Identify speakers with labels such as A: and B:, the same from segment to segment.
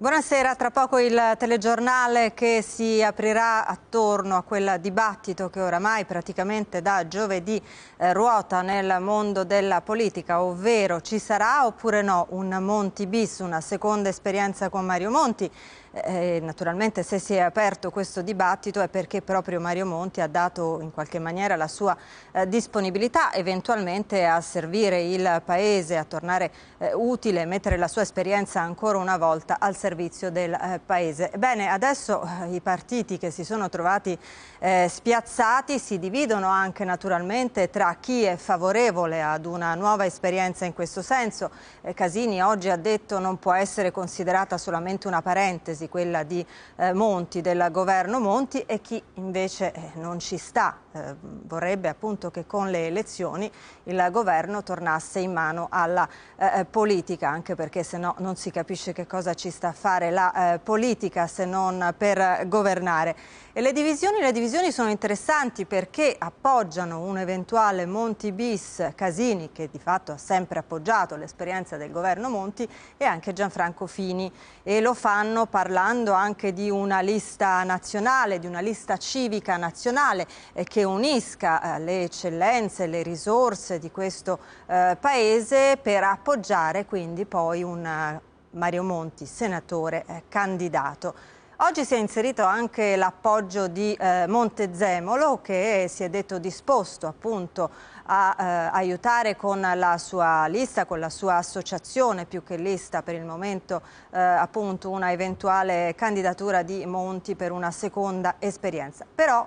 A: Buonasera, tra poco il telegiornale che si aprirà attorno a quel dibattito che oramai praticamente da giovedì eh, ruota nel mondo della politica, ovvero ci sarà oppure no un Monti bis, una seconda esperienza con Mario Monti eh, eh, naturalmente se si è aperto questo dibattito è perché proprio Mario Monti ha dato in qualche maniera la sua eh, disponibilità eventualmente a servire il Paese, a tornare eh, utile, mettere la sua esperienza ancora una volta al servizio del eh, Paese. Bene, adesso eh, i partiti che si sono trovati spiazzati si dividono anche naturalmente tra chi è favorevole ad una nuova esperienza in questo senso. Casini oggi ha detto non può essere considerata solamente una parentesi tesi, quella di eh, Monti, del governo Monti e chi invece eh, non ci sta, eh, vorrebbe appunto che con le elezioni il governo tornasse in mano alla eh, eh, politica, anche perché se no non si capisce che cosa ci sta a fare la eh, politica se non per governare. E le divisioni, le divisioni sono interessanti perché appoggiano un eventuale Monti bis Casini, che di fatto ha sempre appoggiato l'esperienza del governo Monti, e anche Gianfranco Fini e lo fanno parlando parlando anche di una lista nazionale, di una lista civica nazionale eh, che unisca eh, le eccellenze, le risorse di questo eh, Paese per appoggiare quindi poi un eh, Mario Monti, senatore eh, candidato. Oggi si è inserito anche l'appoggio di eh, Montezemolo che si è detto disposto appunto a eh, aiutare con la sua lista, con la sua associazione più che lista per il momento eh, appunto una eventuale candidatura di Monti per una seconda esperienza. Però,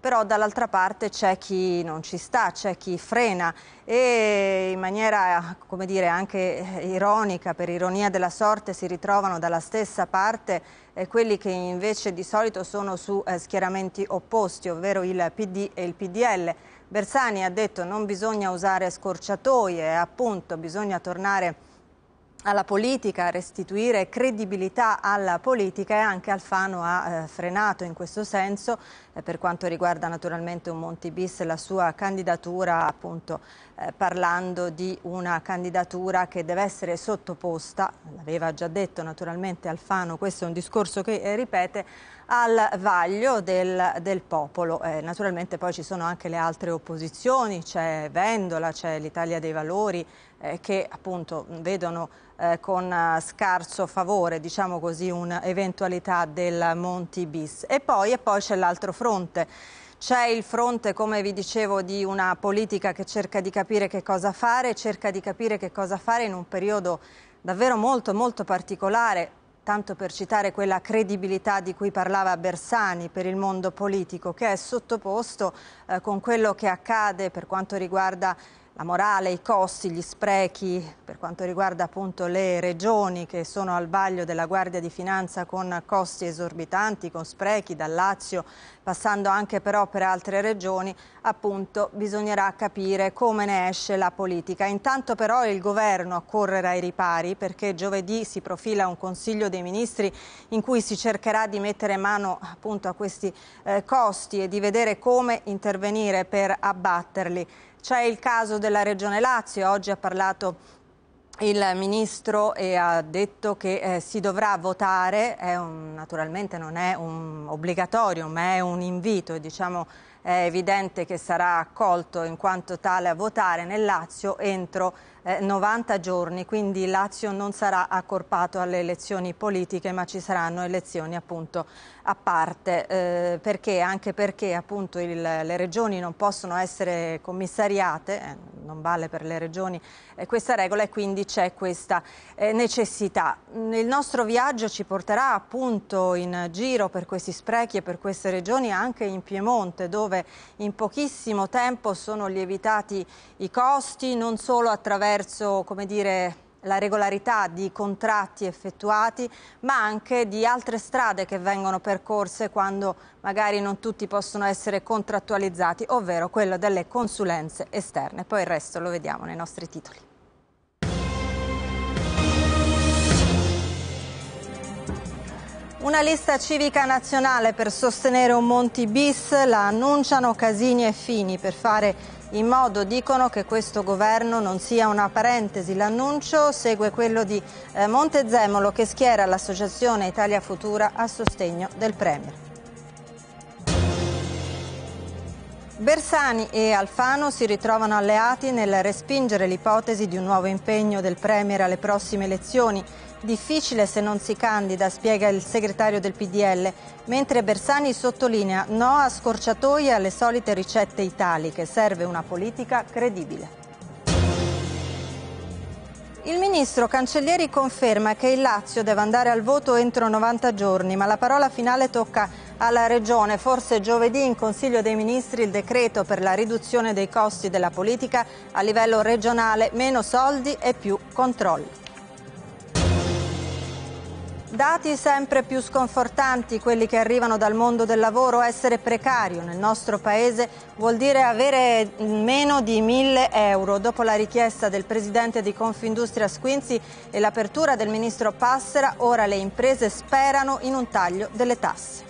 A: però dall'altra parte c'è chi non ci sta, c'è chi frena e in maniera come dire anche ironica, per ironia della sorte, si ritrovano dalla stessa parte eh, quelli che invece di solito sono su eh, schieramenti opposti, ovvero il PD e il PDL. Bersani ha detto non bisogna usare scorciatoie, appunto bisogna tornare alla politica, restituire credibilità alla politica e anche Alfano ha eh, frenato in questo senso eh, per quanto riguarda naturalmente un Montibis la sua candidatura appunto eh, parlando di una candidatura che deve essere sottoposta, l'aveva già detto naturalmente Alfano, questo è un discorso che eh, ripete al vaglio del, del popolo. Eh, naturalmente poi ci sono anche le altre opposizioni, c'è Vendola, c'è l'Italia dei Valori, eh, che appunto vedono eh, con eh, scarso favore, diciamo così, un'eventualità del Monti bis. E poi, e poi c'è l'altro fronte. C'è il fronte, come vi dicevo, di una politica che cerca di capire che cosa fare, cerca di capire che cosa fare in un periodo davvero molto molto particolare, tanto per citare quella credibilità di cui parlava Bersani per il mondo politico, che è sottoposto eh, con quello che accade per quanto riguarda la morale, i costi, gli sprechi per quanto riguarda appunto le regioni che sono al vaglio della Guardia di Finanza con costi esorbitanti, con sprechi dal Lazio, passando anche però per altre regioni, appunto bisognerà capire come ne esce la politica. Intanto però il governo accorrerà ai ripari perché giovedì si profila un Consiglio dei Ministri in cui si cercherà di mettere mano appunto a questi eh, costi e di vedere come intervenire per abbatterli. C'è il caso della Regione Lazio, oggi ha parlato il ministro e ha detto che eh, si dovrà votare, un, naturalmente non è un obbligatorio, ma è un invito, diciamo, è evidente che sarà accolto in quanto tale a votare nel Lazio entro eh, 90 giorni, quindi il Lazio non sarà accorpato alle elezioni politiche, ma ci saranno elezioni appunto a parte, eh, perché? anche perché appunto il, le regioni non possono essere commissariate, eh, non vale per le regioni eh, questa regola e quindi c'è questa eh, necessità. Il nostro viaggio ci porterà appunto in giro per questi sprechi e per queste regioni anche in Piemonte dove in pochissimo tempo sono lievitati i costi non solo attraverso come dire, la regolarità di contratti effettuati, ma anche di altre strade che vengono percorse quando magari non tutti possono essere contrattualizzati, ovvero quello delle consulenze esterne. Poi il resto lo vediamo nei nostri titoli. Una lista civica nazionale per sostenere un Monti bis la annunciano Casini e Fini per fare in modo, dicono, che questo governo non sia una parentesi. L'annuncio segue quello di eh, Montezemolo che schiera l'associazione Italia Futura a sostegno del Premier. Bersani e Alfano si ritrovano alleati nel respingere l'ipotesi di un nuovo impegno del Premier alle prossime elezioni. Difficile se non si candida, spiega il segretario del PDL, mentre Bersani sottolinea no a scorciatoie e alle solite ricette italiche, serve una politica credibile. Il ministro Cancellieri conferma che il Lazio deve andare al voto entro 90 giorni, ma la parola finale tocca alla Regione. Forse giovedì in Consiglio dei Ministri il decreto per la riduzione dei costi della politica a livello regionale, meno soldi e più controlli. Dati sempre più sconfortanti quelli che arrivano dal mondo del lavoro. Essere precario nel nostro paese vuol dire avere meno di 1000 euro. Dopo la richiesta del presidente di Confindustria Squinzi e l'apertura del ministro Passera, ora le imprese sperano in un taglio delle tasse.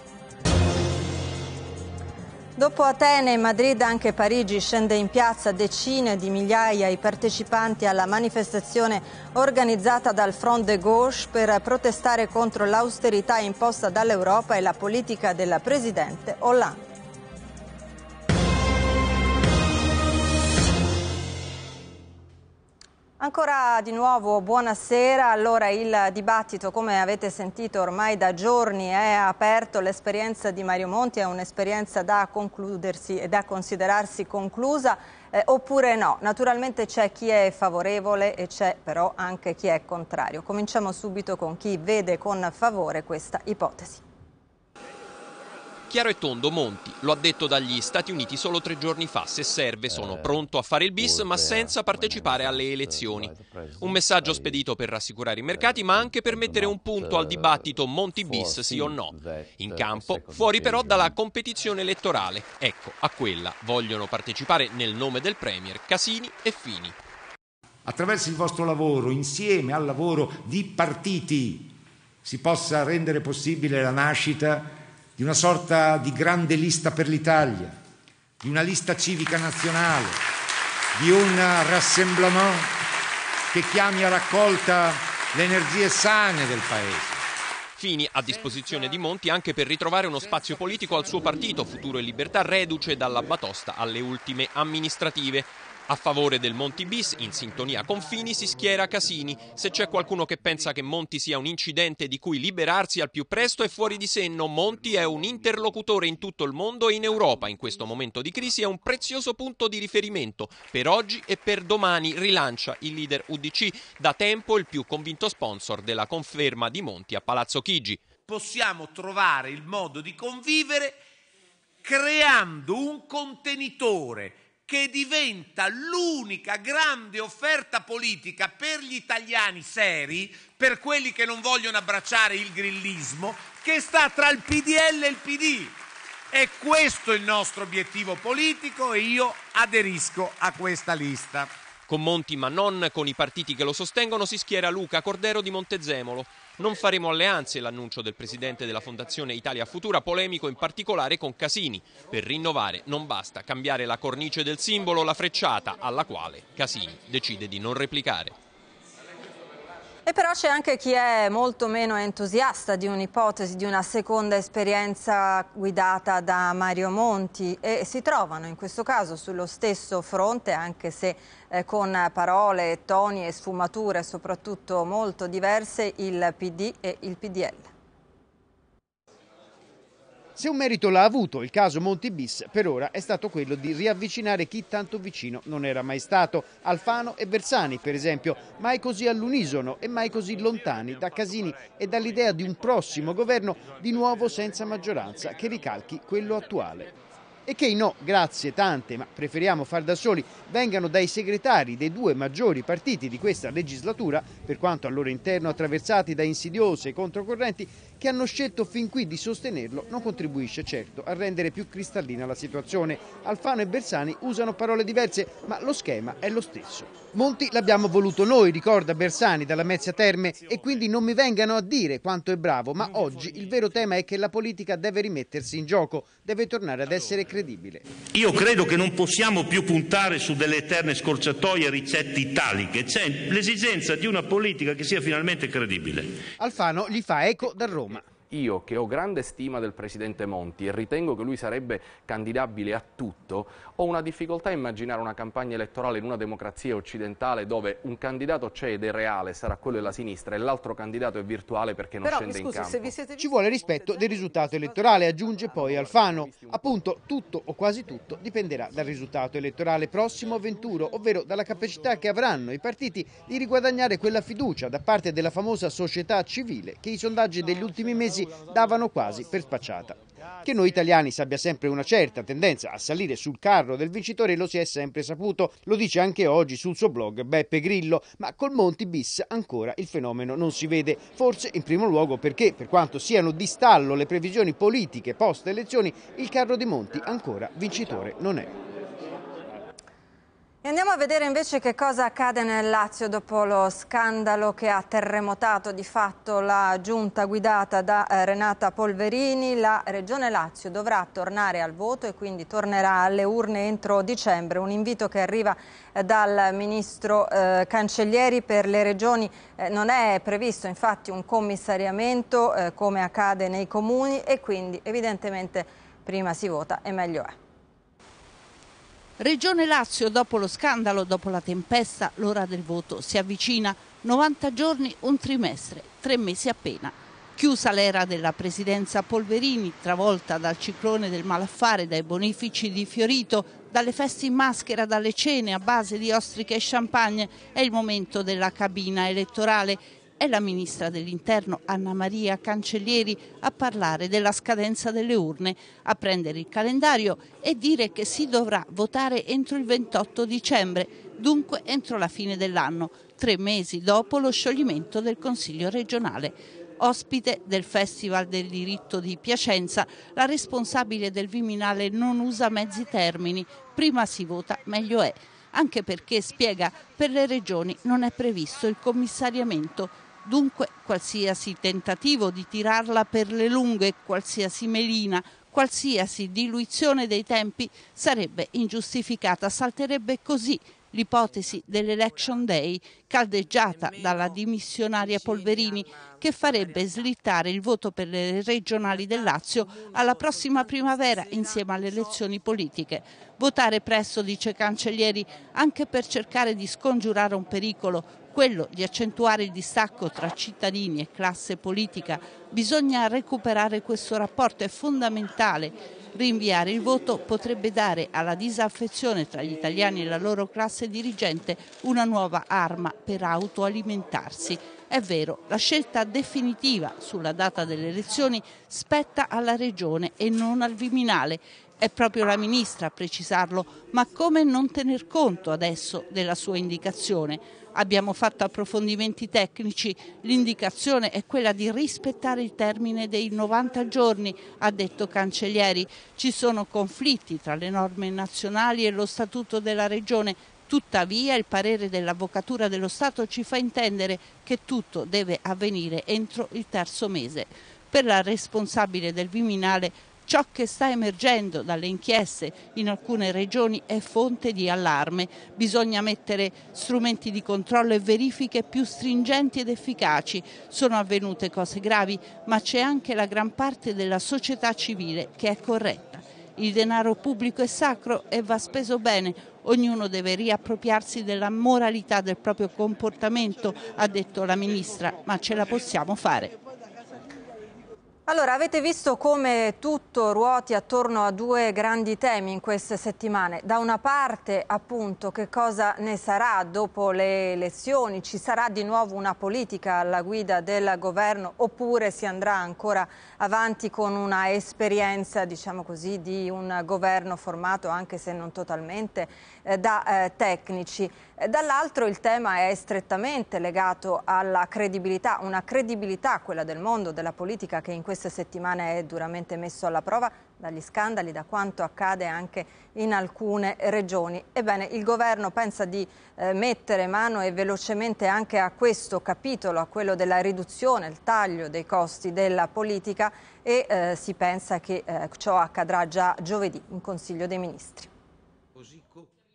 A: Dopo Atene, Madrid e anche Parigi scende in piazza decine di migliaia i partecipanti alla manifestazione organizzata dal Front de Gauche per protestare contro l'austerità imposta dall'Europa e la politica della Presidente Hollande. Ancora di nuovo buonasera, allora il dibattito come avete sentito ormai da giorni è aperto, l'esperienza di Mario Monti è un'esperienza da concludersi e da considerarsi conclusa eh, oppure no, naturalmente c'è chi è favorevole e c'è però anche chi è contrario. Cominciamo subito con chi vede con favore questa ipotesi
B: chiaro e tondo Monti, lo ha detto dagli Stati Uniti solo tre giorni fa, se serve sono eh, pronto a fare il bis ma senza partecipare alle elezioni. Un messaggio spedito per rassicurare i mercati ma anche per mettere un punto al dibattito Monti eh, bis sì o no. In campo, fuori però dalla competizione elettorale. Ecco, a quella vogliono partecipare nel nome del Premier Casini e Fini.
C: Attraverso il vostro lavoro, insieme al lavoro di partiti, si possa rendere possibile la nascita di una sorta di grande lista per l'Italia, di una lista civica nazionale, di un rassemblement che chiami a raccolta le energie sane del Paese.
B: Fini a disposizione di Monti anche per ritrovare uno spazio politico al suo partito, Futuro e Libertà, reduce dalla batosta alle ultime amministrative. A favore del Monti bis, in sintonia con Fini, si schiera Casini. Se c'è qualcuno che pensa che Monti sia un incidente di cui liberarsi al più presto è fuori di senno. Monti è un interlocutore in tutto il mondo e in Europa. In questo momento di crisi è un prezioso punto di riferimento. Per oggi e per domani rilancia il leader UDC, da tempo il più convinto sponsor della conferma di Monti a Palazzo Chigi. Possiamo trovare il modo di convivere creando un contenitore che diventa l'unica grande offerta politica per gli italiani seri, per quelli che non vogliono abbracciare il grillismo, che sta tra il PDL e il PD. E questo è il nostro obiettivo politico e io aderisco a questa lista. Con Monti, ma non con i partiti che lo sostengono, si schiera Luca Cordero di Montezemolo, non faremo alleanze l'annuncio del presidente della Fondazione Italia Futura, polemico in particolare con Casini. Per rinnovare non basta cambiare la cornice del simbolo, la frecciata alla quale Casini decide di non replicare.
A: E però c'è anche chi è molto meno entusiasta di un'ipotesi di una seconda esperienza guidata da Mario Monti e si trovano in questo caso sullo stesso fronte anche se eh, con parole, toni e sfumature soprattutto molto diverse il PD e il PDL.
C: Se un merito l'ha avuto, il caso Monti bis per ora è stato quello di riavvicinare chi tanto vicino non era mai stato, Alfano e Bersani per esempio, mai così all'unisono e mai così lontani da Casini e dall'idea di un prossimo governo di nuovo senza maggioranza che ricalchi quello attuale e che i no, grazie tante, ma preferiamo far da soli, vengano dai segretari dei due maggiori partiti di questa legislatura, per quanto al loro interno attraversati da insidiose controcorrenti, che hanno scelto fin qui di sostenerlo non contribuisce certo a rendere più cristallina la situazione. Alfano e Bersani usano parole diverse, ma lo schema è lo stesso. Monti l'abbiamo voluto noi, ricorda Bersani dalla Mezia Terme, e quindi non mi vengano a dire quanto è bravo, ma oggi il vero tema è che la politica deve rimettersi in gioco, deve tornare ad essere credibile.
B: Io credo che non possiamo più puntare su delle eterne scorciatoie e ricette italiche, c'è l'esigenza di una politica che sia finalmente credibile.
C: Alfano gli fa eco da Roma
B: io che ho grande stima del Presidente Monti e ritengo che lui sarebbe candidabile a tutto, ho una difficoltà a immaginare una campagna elettorale in una democrazia occidentale dove un candidato c'è ed è reale, sarà quello della sinistra, e l'altro candidato è virtuale perché non Però,
C: scende scusi, in campo. Siete... Ci vuole rispetto del risultato elettorale, aggiunge poi Alfano. Appunto, tutto o quasi tutto dipenderà dal risultato elettorale prossimo a 21, ovvero dalla capacità che avranno i partiti di riguadagnare quella fiducia da parte della famosa società civile che i sondaggi degli ultimi mesi davano quasi per spacciata. Che noi italiani si abbia sempre una certa tendenza a salire sul carro sgarro del vincitore lo si è sempre saputo, lo dice anche oggi sul suo blog Beppe Grillo, ma col Monti bis ancora il fenomeno non si vede, forse in primo luogo perché per quanto siano di stallo le previsioni politiche post elezioni, il carro di Monti ancora vincitore non è.
A: E andiamo a vedere invece che cosa accade nel Lazio dopo lo scandalo che ha terremotato di fatto la giunta guidata da eh, Renata Polverini. La Regione Lazio dovrà tornare al voto e quindi tornerà alle urne entro dicembre. Un invito che arriva eh, dal ministro eh, Cancellieri per le regioni. Eh, non è previsto infatti un commissariamento eh, come accade nei comuni e quindi evidentemente prima si vota e meglio è.
D: Regione Lazio, dopo lo scandalo, dopo la tempesta, l'ora del voto si avvicina. 90 giorni, un trimestre, tre mesi appena. Chiusa l'era della presidenza Polverini, travolta dal ciclone del malaffare, dai bonifici di Fiorito, dalle feste in maschera, dalle cene a base di ostriche e champagne, è il momento della cabina elettorale è la ministra dell'Interno Anna Maria Cancellieri a parlare della scadenza delle urne, a prendere il calendario e dire che si dovrà votare entro il 28 dicembre, dunque entro la fine dell'anno, tre mesi dopo lo scioglimento del Consiglio regionale ospite del Festival del diritto di Piacenza, la responsabile del Viminale non usa mezzi termini, prima si vota meglio è, anche perché spiega per le regioni non è previsto il commissariamento Dunque qualsiasi tentativo di tirarla per le lunghe, qualsiasi melina, qualsiasi diluizione dei tempi sarebbe ingiustificata, salterebbe così l'ipotesi dell'Election Day caldeggiata dalla dimissionaria Polverini che farebbe slittare il voto per le regionali del Lazio alla prossima primavera insieme alle elezioni politiche. Votare presto, dice Cancellieri, anche per cercare di scongiurare un pericolo, quello di accentuare il distacco tra cittadini e classe politica. Bisogna recuperare questo rapporto, è fondamentale Rinviare il voto potrebbe dare alla disaffezione tra gli italiani e la loro classe dirigente una nuova arma per autoalimentarsi. È vero, la scelta definitiva sulla data delle elezioni spetta alla Regione e non al Viminale, è proprio la ministra a precisarlo, ma come non tener conto adesso della sua indicazione? Abbiamo fatto approfondimenti tecnici, l'indicazione è quella di rispettare il termine dei 90 giorni, ha detto Cancellieri. Ci sono conflitti tra le norme nazionali e lo statuto della regione, Tuttavia il parere dell'Avvocatura dello Stato ci fa intendere che tutto deve avvenire entro il terzo mese. Per la responsabile del Viminale Ciò che sta emergendo dalle inchieste in alcune regioni è fonte di allarme. Bisogna mettere strumenti di controllo e verifiche più stringenti ed efficaci. Sono avvenute cose gravi, ma c'è anche la gran parte della società civile che è corretta. Il denaro pubblico è sacro e va speso bene. Ognuno deve riappropriarsi della moralità del proprio comportamento, ha detto la Ministra, ma ce la possiamo fare.
A: Allora, avete visto come tutto ruoti attorno a due grandi temi in queste settimane. Da una parte, appunto, che cosa ne sarà dopo le elezioni? Ci sarà di nuovo una politica alla guida del governo oppure si andrà ancora avanti con una esperienza, diciamo così, di un governo formato, anche se non totalmente, eh, da eh, tecnici? Eh, dall'altro il tema è strettamente legato alla credibilità, una credibilità, quella del mondo, della politica, che in questo queste settimane è duramente messo alla prova dagli scandali, da quanto accade anche in alcune regioni. Ebbene, il governo pensa di eh, mettere mano e velocemente anche a questo capitolo, a quello della riduzione, il taglio dei costi della politica e eh, si pensa che eh, ciò accadrà già giovedì in Consiglio dei Ministri.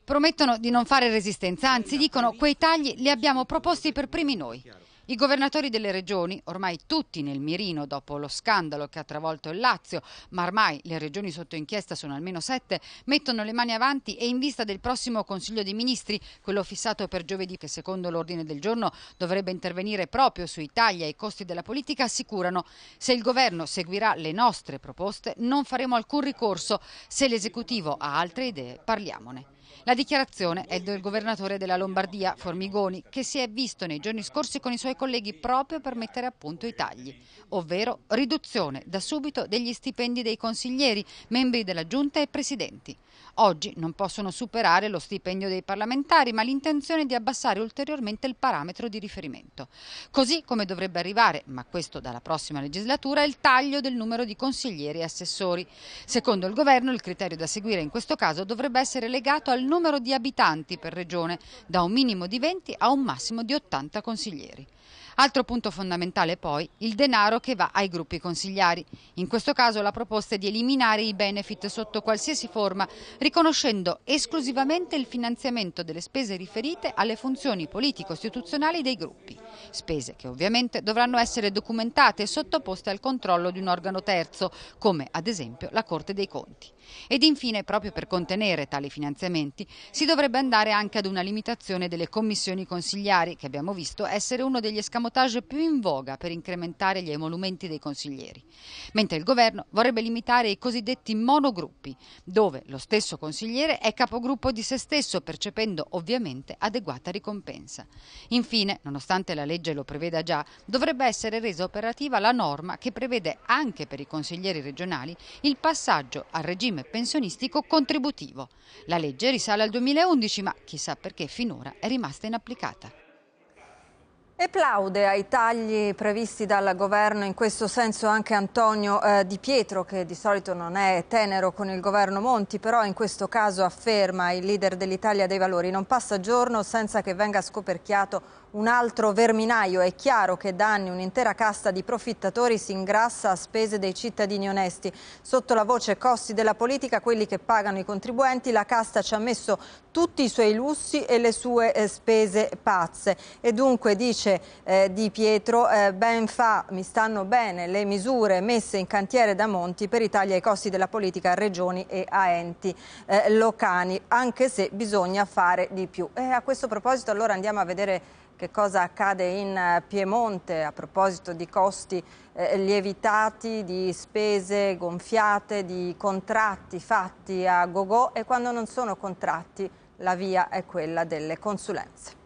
A: Promettono di non fare resistenza, anzi dicono quei
E: tagli li abbiamo proposti per primi noi. I governatori delle regioni, ormai tutti nel mirino dopo lo scandalo che ha travolto il Lazio, ma ormai le regioni sotto inchiesta sono almeno sette, mettono le mani avanti e in vista del prossimo Consiglio dei Ministri, quello fissato per giovedì che secondo l'ordine del giorno dovrebbe intervenire proprio sui tagli ai costi della politica, assicurano se il governo seguirà le nostre proposte non faremo alcun ricorso, se l'esecutivo ha altre idee parliamone. La dichiarazione è del governatore della Lombardia, Formigoni, che si è visto nei giorni scorsi con i suoi colleghi proprio per mettere a punto i tagli, ovvero riduzione da subito degli stipendi dei consiglieri, membri della Giunta e presidenti. Oggi non possono superare lo stipendio dei parlamentari, ma l'intenzione è di abbassare ulteriormente il parametro di riferimento. Così come dovrebbe arrivare, ma questo dalla prossima legislatura, il taglio del numero di consiglieri e assessori. Secondo il governo il criterio da seguire in questo caso dovrebbe essere legato al numero di abitanti per regione, da un minimo di 20 a un massimo di 80 consiglieri. Altro punto fondamentale poi il denaro che va ai gruppi consigliari. In questo caso la proposta è di eliminare i benefit sotto qualsiasi forma, riconoscendo esclusivamente il finanziamento delle spese riferite alle funzioni politico-istituzionali dei gruppi spese che ovviamente dovranno essere documentate e sottoposte al controllo di un organo terzo, come ad esempio la Corte dei Conti. Ed infine, proprio per contenere tali finanziamenti, si dovrebbe andare anche ad una limitazione delle commissioni consigliari, che abbiamo visto essere uno degli escamotage più in voga per incrementare gli emolumenti dei consiglieri, mentre il governo vorrebbe limitare i cosiddetti monogruppi, dove lo stesso consigliere è capogruppo di se stesso, percependo ovviamente adeguata ricompensa. Infine, nonostante la legge legge lo preveda già, dovrebbe essere resa operativa la norma che prevede anche per i consiglieri regionali il passaggio al regime pensionistico contributivo. La legge risale al 2011 ma chissà perché finora è rimasta inapplicata.
A: E plaude ai tagli previsti dal governo, in questo senso anche Antonio eh, Di Pietro, che di solito non è tenero con il governo Monti, però in questo caso afferma il leader dell'Italia dei Valori, non passa giorno senza che venga scoperchiato un altro verminaio è chiaro che da anni un'intera casta di profittatori si ingrassa a spese dei cittadini onesti. Sotto la voce costi della politica, quelli che pagano i contribuenti, la casta ci ha messo tutti i suoi lussi e le sue eh, spese pazze. E dunque, dice eh, Di Pietro, eh, ben fa, mi stanno bene le misure messe in cantiere da Monti per Italia tagli ai costi della politica a regioni e a enti eh, locali, anche se bisogna fare di più. E a questo proposito allora andiamo a vedere che cosa accade in eh, Piemonte a proposito di costi eh, lievitati, di spese gonfiate, di contratti fatti a gogo e quando non sono contratti la via è quella delle consulenze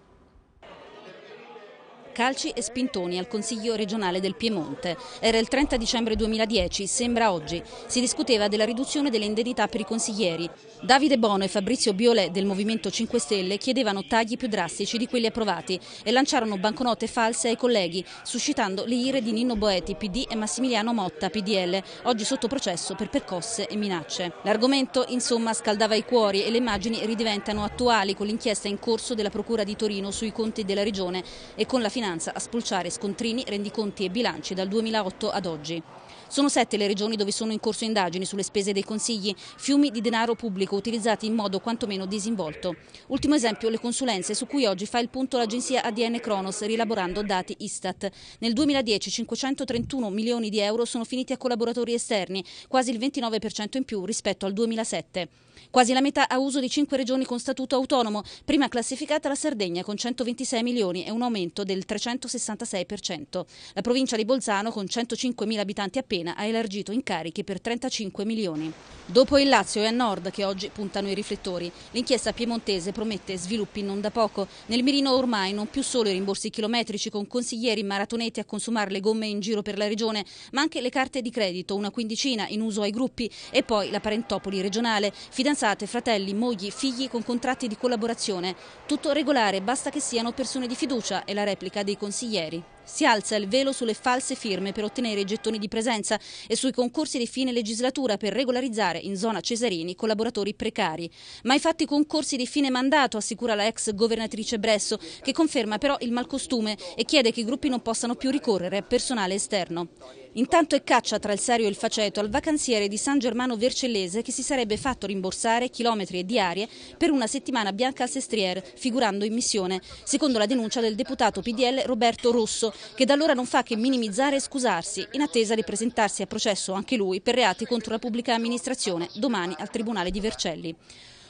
F: calci e spintoni al Consiglio regionale del Piemonte. Era il 30 dicembre 2010, sembra oggi. Si discuteva della riduzione delle indennità per i consiglieri. Davide Bono e Fabrizio Biolè del Movimento 5 Stelle chiedevano tagli più drastici di quelli approvati e lanciarono banconote false ai colleghi, suscitando le ire di Nino Boetti, PD e Massimiliano Motta, PDL, oggi sotto processo per percosse e minacce. L'argomento, insomma, scaldava i cuori e le immagini ridiventano attuali con l'inchiesta in corso della Procura di Torino sui conti della Regione e con la finanza finanza a spulciare scontrini, rendiconti e bilanci dal 2008 ad oggi. Sono sette le regioni dove sono in corso indagini sulle spese dei consigli, fiumi di denaro pubblico utilizzati in modo quantomeno disinvolto. Ultimo esempio le consulenze su cui oggi fa il punto l'agenzia ADN Cronos rielaborando dati Istat. Nel 2010 531 milioni di euro sono finiti a collaboratori esterni, quasi il 29% in più rispetto al 2007. Quasi la metà ha uso di cinque regioni con statuto autonomo, prima classificata la Sardegna con 126 milioni e un aumento del 366%. La provincia di Bolzano con 105 mila abitanti appena ha elargito incarichi per 35 milioni. Dopo il Lazio e a nord che oggi puntano i riflettori. L'inchiesta piemontese promette sviluppi non da poco. Nel mirino ormai non più solo i rimborsi chilometrici con consiglieri maratoneti a consumare le gomme in giro per la regione, ma anche le carte di credito, una quindicina in uso ai gruppi e poi la parentopoli regionale, fidanzata fidanzate, fratelli, mogli, figli con contratti di collaborazione. Tutto regolare, basta che siano persone di fiducia, è la replica dei consiglieri. Si alza il velo sulle false firme per ottenere i gettoni di presenza e sui concorsi di fine legislatura per regolarizzare in zona Cesarini collaboratori precari. Ma i fatti concorsi di fine mandato, assicura la ex governatrice Bresso, che conferma però il malcostume e chiede che i gruppi non possano più ricorrere a personale esterno. Intanto è caccia tra il serio e il faceto al vacanziere di San Germano Vercellese che si sarebbe fatto rimborsare chilometri e diarie per una settimana bianca al Sestriere, figurando in missione, secondo la denuncia del deputato PDL Roberto Rosso, che da allora non fa che minimizzare e scusarsi, in attesa di presentarsi a processo anche lui per reati contro la pubblica amministrazione, domani al Tribunale di Vercelli.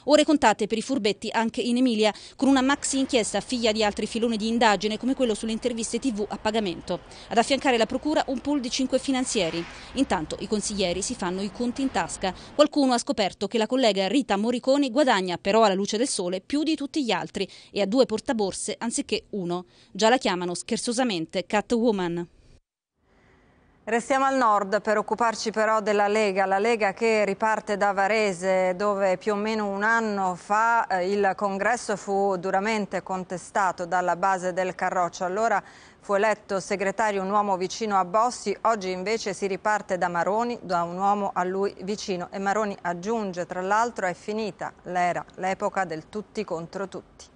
F: Ore contate per i furbetti anche in Emilia, con una maxi inchiesta figlia di altri filoni di indagine come quello sulle interviste tv a pagamento. Ad affiancare la procura un pool di cinque finanzieri. Intanto i consiglieri si fanno i conti in tasca. Qualcuno ha scoperto che la collega Rita Moriconi guadagna però alla luce del sole più di tutti gli altri e ha due portaborse anziché uno. Già la chiamano scherzosamente Catwoman. Restiamo
A: al nord per occuparci però della Lega, la Lega che riparte da Varese dove più o meno un anno fa eh, il congresso fu duramente contestato dalla base del Carroccio. Allora fu eletto segretario un uomo vicino a Bossi, oggi invece si riparte da Maroni, da un uomo a lui vicino e Maroni aggiunge tra l'altro è finita l'era, l'epoca del tutti contro tutti.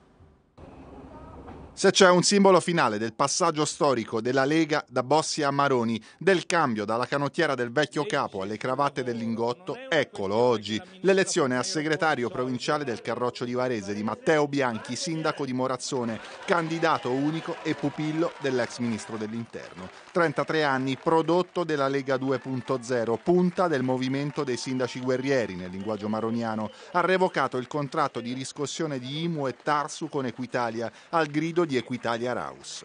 G: Se c'è un simbolo finale del passaggio storico della Lega da Bossi a Maroni, del cambio dalla canottiera del vecchio capo alle cravatte del lingotto, eccolo oggi, l'elezione a segretario provinciale del Carroccio di Varese di Matteo Bianchi, sindaco di Morazzone, candidato unico e pupillo dell'ex ministro dell'Interno. 33 anni, prodotto della Lega 2.0, punta del movimento dei sindaci guerrieri nel linguaggio maroniano, ha revocato il contratto di riscossione di Imu e Tarsu con Equitalia al grido di Equitalia Raus.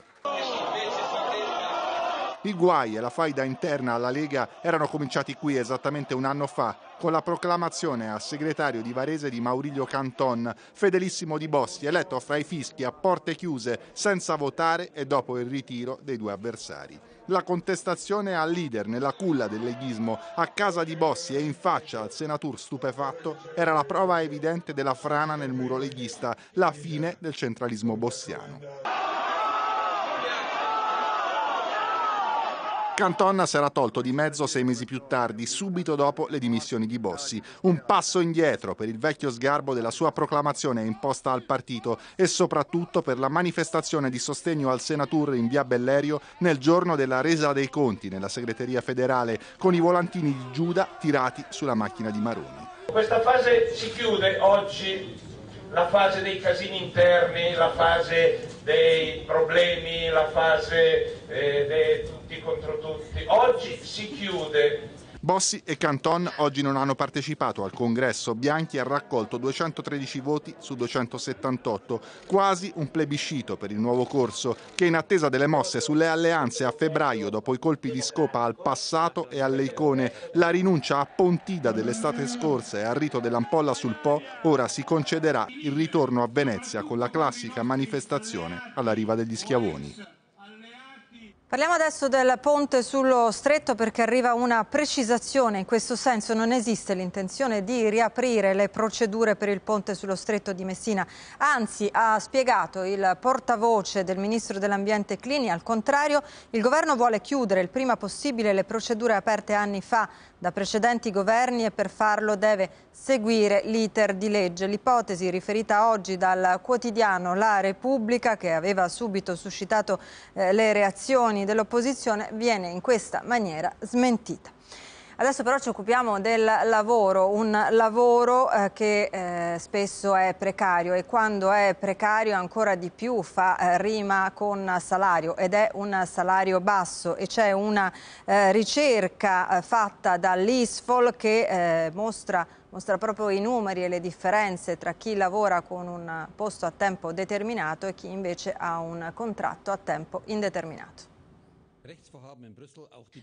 G: I guai e la faida interna alla Lega erano cominciati qui esattamente un anno fa, con la proclamazione al segretario di Varese di Maurilio Canton, fedelissimo di Bossi, eletto fra i fischi a porte chiuse, senza votare e dopo il ritiro dei due avversari. La contestazione al leader nella culla del leghismo, a casa di Bossi e in faccia al senatur stupefatto, era la prova evidente della frana nel muro leghista, la fine del centralismo bossiano. Cantonna sarà tolto di mezzo sei mesi più tardi, subito dopo le dimissioni di Bossi. Un passo indietro per il vecchio sgarbo della sua proclamazione imposta al partito e soprattutto per la manifestazione di sostegno al senatore in via Bellerio nel giorno della resa dei conti nella segreteria federale con i volantini di Giuda tirati sulla macchina di Maroni.
B: Questa fase si chiude oggi la fase dei casini interni, la fase dei problemi, la fase eh, di tutti contro tutti. Oggi si chiude
G: Bossi e Canton oggi non hanno partecipato al congresso. Bianchi ha raccolto 213 voti su 278, quasi un plebiscito per il nuovo corso, che in attesa delle mosse sulle alleanze a febbraio, dopo i colpi di scopa al passato e alle icone, la rinuncia a Pontida dell'estate scorsa e al rito dell'ampolla sul Po, ora si concederà il ritorno a Venezia con la classica manifestazione alla riva degli schiavoni.
A: Parliamo adesso del ponte sullo stretto perché arriva una precisazione, in questo senso non esiste l'intenzione di riaprire le procedure per il ponte sullo stretto di Messina, anzi ha spiegato il portavoce del Ministro dell'Ambiente Clini, al contrario il governo vuole chiudere il prima possibile le procedure aperte anni fa da precedenti governi e per farlo deve seguire l'iter di legge. L'ipotesi riferita oggi dal quotidiano La Repubblica, che aveva subito suscitato eh, le reazioni dell'opposizione, viene in questa maniera smentita. Adesso però ci occupiamo del lavoro, un lavoro eh, che eh, spesso è precario e quando è precario ancora di più fa eh, rima con salario ed è un salario basso e c'è una eh, ricerca eh, fatta dall'ISFOL che eh, mostra mostra proprio i numeri e le differenze tra chi lavora con un posto a tempo determinato e chi invece ha un contratto a tempo indeterminato.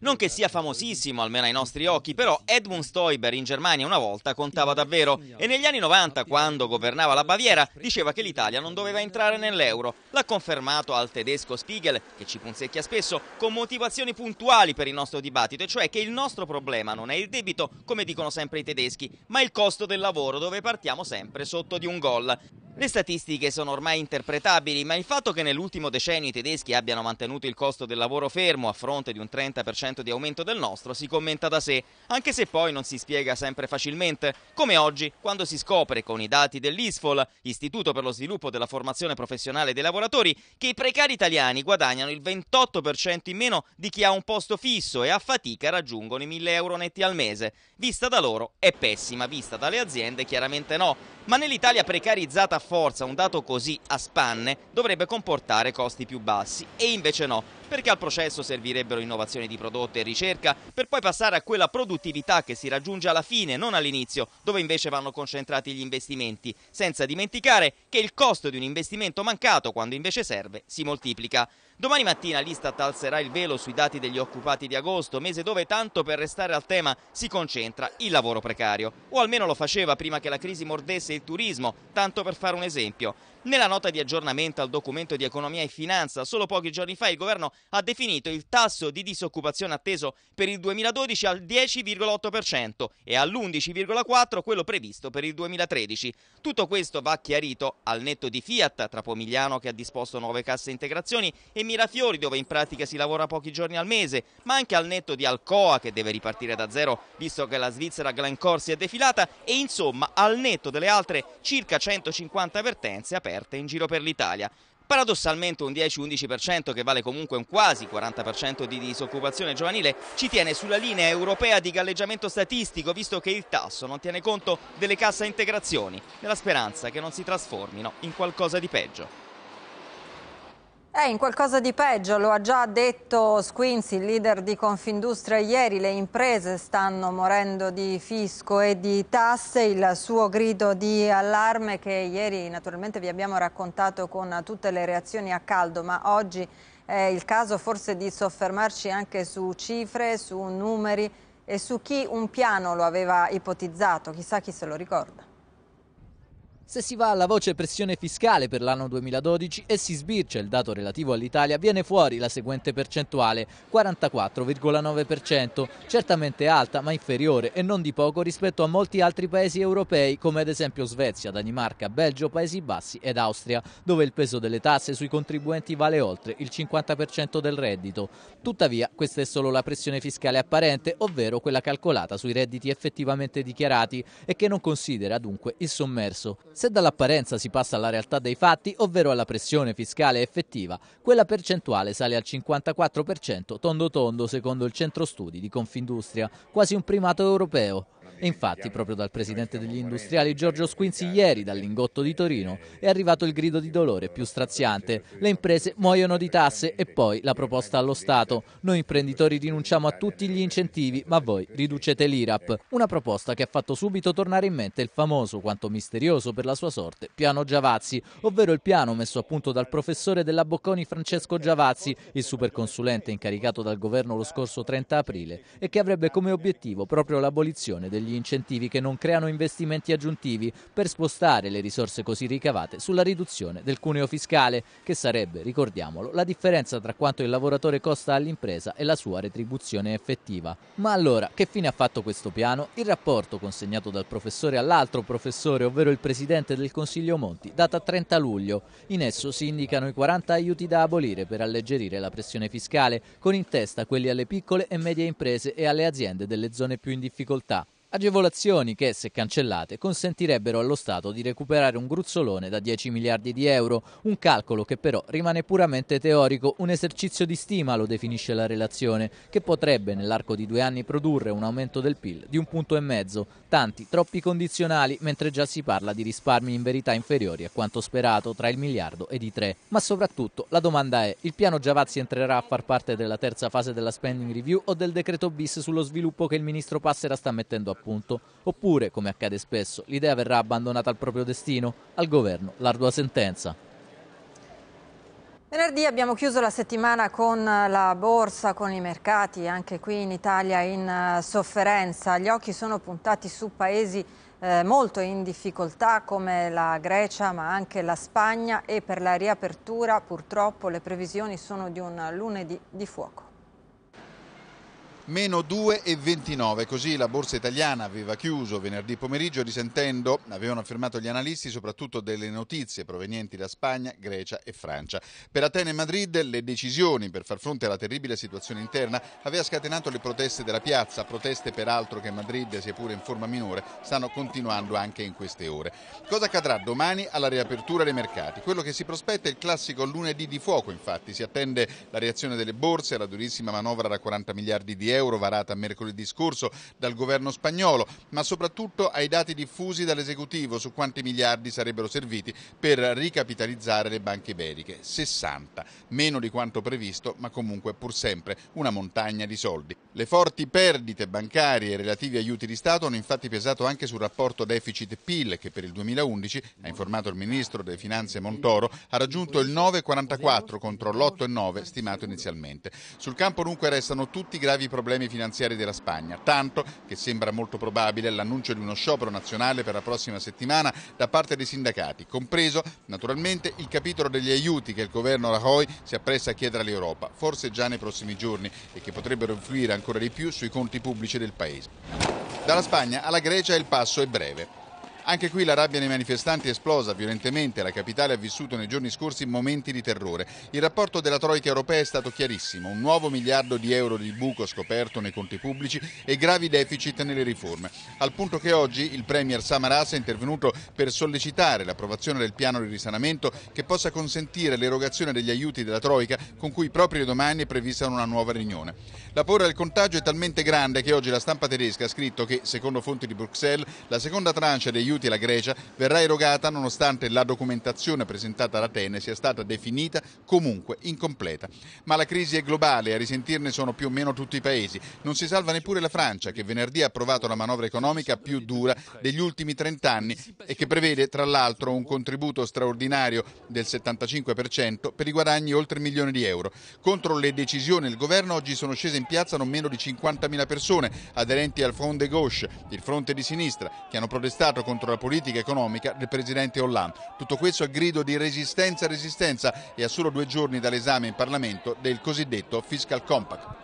A: Non che sia
H: famosissimo, almeno ai nostri occhi, però Edmund Stoiber in Germania una volta contava davvero e negli anni 90, quando governava la Baviera, diceva che l'Italia non doveva entrare nell'euro. L'ha confermato al tedesco Spiegel, che ci punzecchia spesso, con motivazioni puntuali per il nostro dibattito, e cioè che il nostro problema non è il debito, come dicono sempre i tedeschi, ma il costo del lavoro, dove partiamo sempre sotto di un gol. Le statistiche sono ormai interpretabili, ma il fatto che nell'ultimo decennio i tedeschi abbiano mantenuto il costo del lavoro fermo a fronte di un 30% di aumento del nostro si commenta da sé, anche se poi non si spiega sempre facilmente, come oggi quando si scopre con i dati dell'ISFOL, Istituto per lo sviluppo della formazione professionale dei lavoratori, che i precari italiani guadagnano il 28% in meno di chi ha un posto fisso e a fatica raggiungono i 1000 euro netti al mese. Vista da loro è pessima, vista dalle aziende chiaramente no, ma nell'Italia precarizzata forza un dato così a spanne dovrebbe comportare costi più bassi e invece no, perché al processo servirebbero innovazioni di prodotto e ricerca per poi passare a quella produttività che si raggiunge alla fine, non all'inizio, dove invece vanno concentrati gli investimenti, senza dimenticare che il costo di un investimento mancato quando invece serve si moltiplica. Domani mattina l'Istat alzerà il velo sui dati degli occupati di agosto, mese dove tanto per restare al tema si concentra il lavoro precario, o almeno lo faceva prima che la crisi mordesse il turismo, tanto per fare un esempio. Nella nota di aggiornamento al documento di economia e finanza, solo pochi giorni fa il governo ha definito il tasso di disoccupazione atteso per il 2012 al 10,8% e all'11,4% quello previsto per il 2013. Tutto questo va chiarito al netto di Fiat, trapomigliano che ha disposto nuove casse integrazioni e Mirafiori dove in pratica si lavora pochi giorni al mese, ma anche al netto di Alcoa che deve ripartire da zero visto che la Svizzera Glencore si è defilata e insomma al netto delle altre circa 150 vertenze aperte in giro per l'Italia. Paradossalmente un 10-11% che vale comunque un quasi 40% di disoccupazione giovanile ci tiene sulla linea europea di galleggiamento statistico visto che il tasso non tiene conto delle cassa integrazioni, nella speranza che non si trasformino in qualcosa di peggio.
A: È eh, in qualcosa di peggio, lo ha già detto Squinzi, il leader di Confindustria ieri, le imprese stanno morendo di fisco e di tasse, il suo grido di allarme che ieri naturalmente vi abbiamo raccontato con tutte le reazioni a caldo, ma oggi è il caso forse di soffermarci anche su cifre, su numeri e su chi un piano lo aveva ipotizzato, chissà chi se lo ricorda.
I: Se si va alla voce pressione fiscale per l'anno 2012 e si sbircia il dato relativo all'Italia, viene fuori la seguente percentuale, 44,9%, certamente alta ma inferiore e non di poco rispetto a molti altri paesi europei come ad esempio Svezia, Danimarca, Belgio, Paesi Bassi ed Austria, dove il peso delle tasse sui contribuenti vale oltre il 50% del reddito. Tuttavia questa è solo la pressione fiscale apparente, ovvero quella calcolata sui redditi effettivamente dichiarati e che non considera dunque il sommerso. Se dall'apparenza si passa alla realtà dei fatti, ovvero alla pressione fiscale effettiva, quella percentuale sale al 54% tondo tondo secondo il centro studi di Confindustria, quasi un primato europeo. E infatti proprio dal presidente degli industriali Giorgio Squinzi ieri dall'ingotto di Torino è arrivato il grido di dolore più straziante. Le imprese muoiono di tasse e poi la proposta allo Stato. Noi imprenditori rinunciamo a tutti gli incentivi ma voi riducete l'IRAP. Una proposta che ha fatto subito tornare in mente il famoso, quanto misterioso per la sua sorte, piano Giavazzi, ovvero il piano messo a punto dal professore della Bocconi Francesco Giavazzi, il superconsulente incaricato dal governo lo scorso 30 aprile e che avrebbe come obiettivo proprio l'abolizione degli degli incentivi che non creano investimenti aggiuntivi per spostare le risorse così ricavate sulla riduzione del cuneo fiscale, che sarebbe, ricordiamolo, la differenza tra quanto il lavoratore costa all'impresa e la sua retribuzione effettiva. Ma allora, che fine ha fatto questo piano? Il rapporto consegnato dal professore all'altro professore, ovvero il presidente del Consiglio Monti, data 30 luglio. In esso si indicano i 40 aiuti da abolire per alleggerire la pressione fiscale, con in testa quelli alle piccole e medie imprese e alle aziende delle zone più in difficoltà. Agevolazioni che, se cancellate, consentirebbero allo Stato di recuperare un gruzzolone da 10 miliardi di euro, un calcolo che però rimane puramente teorico, un esercizio di stima lo definisce la relazione, che potrebbe nell'arco di due anni produrre un aumento del PIL di un punto e mezzo, tanti, troppi condizionali, mentre già si parla di risparmi in verità inferiori a quanto sperato tra il miliardo ed i tre. Ma soprattutto la domanda è, il piano Giavazzi entrerà a far parte della terza fase della spending review o del decreto bis sullo sviluppo che il ministro Passera sta mettendo a appunto, oppure, come accade spesso, l'idea verrà abbandonata al proprio destino, al governo l'ardua sentenza.
A: Venerdì abbiamo chiuso la settimana con la borsa, con i mercati, anche qui in Italia in eh, sofferenza. Gli occhi sono puntati su paesi eh, molto in difficoltà come la Grecia ma anche la Spagna e per la riapertura purtroppo le previsioni sono di un lunedì di fuoco
J: meno 2,29. Così la borsa italiana aveva chiuso venerdì pomeriggio risentendo, avevano affermato gli analisti, soprattutto delle notizie provenienti da Spagna, Grecia e Francia. Per Atene e Madrid le decisioni per far fronte alla terribile situazione interna aveva scatenato le proteste della piazza, proteste peraltro che Madrid, sia pure in forma minore, stanno continuando anche in queste ore. Cosa accadrà domani alla riapertura dei mercati? Quello che si prospetta è il classico lunedì di fuoco, infatti si attende la reazione delle borse alla durissima manovra da 40 miliardi di euro euro varata mercoledì scorso dal governo spagnolo, ma soprattutto ai dati diffusi dall'esecutivo su quanti miliardi sarebbero serviti per ricapitalizzare le banche iberiche. 60, meno di quanto previsto, ma comunque pur sempre una montagna di soldi. Le forti perdite bancarie e relativi aiuti di Stato hanno infatti pesato anche sul rapporto deficit-PIL che per il 2011, ha informato il ministro delle Finanze Montoro, ha raggiunto il 9,44 contro l'8,9 stimato inizialmente. Sul campo dunque restano tutti gravi problemi problemi finanziari della Spagna, tanto che sembra molto probabile l'annuncio di uno sciopero nazionale per la prossima settimana da parte dei sindacati, compreso naturalmente il capitolo degli aiuti che il governo Rajoy si appresta a chiedere all'Europa, forse già nei prossimi giorni, e che potrebbero influire ancora di più sui conti pubblici del Paese. Dalla Spagna alla Grecia il passo è breve. Anche qui la rabbia dei manifestanti è esplosa violentemente, la capitale ha vissuto nei giorni scorsi momenti di terrore. Il rapporto della Troica europea è stato chiarissimo, un nuovo miliardo di euro di buco scoperto nei conti pubblici e gravi deficit nelle riforme, al punto che oggi il Premier Samaras è intervenuto per sollecitare l'approvazione del piano di risanamento che possa consentire l'erogazione degli aiuti della Troica con cui proprio domani è prevista una nuova riunione. La paura del contagio è talmente grande che oggi la stampa tedesca ha scritto che, secondo fonti di Bruxelles, la seconda tranche degli aiuti aiuti alla Grecia verrà erogata nonostante la documentazione presentata ad Atene sia stata definita comunque incompleta. Ma la crisi è globale e a risentirne sono più o meno tutti i paesi. Non si salva neppure la Francia che venerdì ha approvato la manovra economica più dura degli ultimi 30 anni e che prevede tra l'altro un contributo straordinario del 75% per i guadagni oltre un milione di euro. Contro le decisioni del governo oggi sono scese in piazza non meno di 50.000 persone aderenti al Front de Gauche, il fronte di sinistra, che hanno protestato contro la politica economica del presidente Hollande. Tutto questo a grido di resistenza, resistenza e a solo due giorni dall'esame in Parlamento del cosiddetto Fiscal Compact.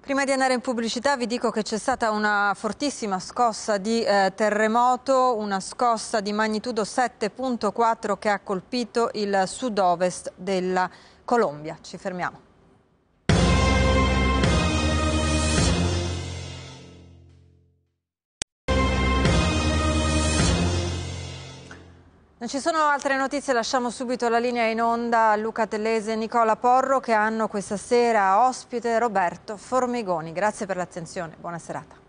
A: Prima di andare in pubblicità vi dico che c'è stata una fortissima scossa di eh, terremoto, una scossa di magnitudo 7.4 che ha colpito il sud-ovest della Colombia. Ci fermiamo. Non ci sono altre notizie, lasciamo subito la linea in onda a Luca Tellese e Nicola Porro che hanno questa sera ospite Roberto Formigoni. Grazie per l'attenzione, buona serata.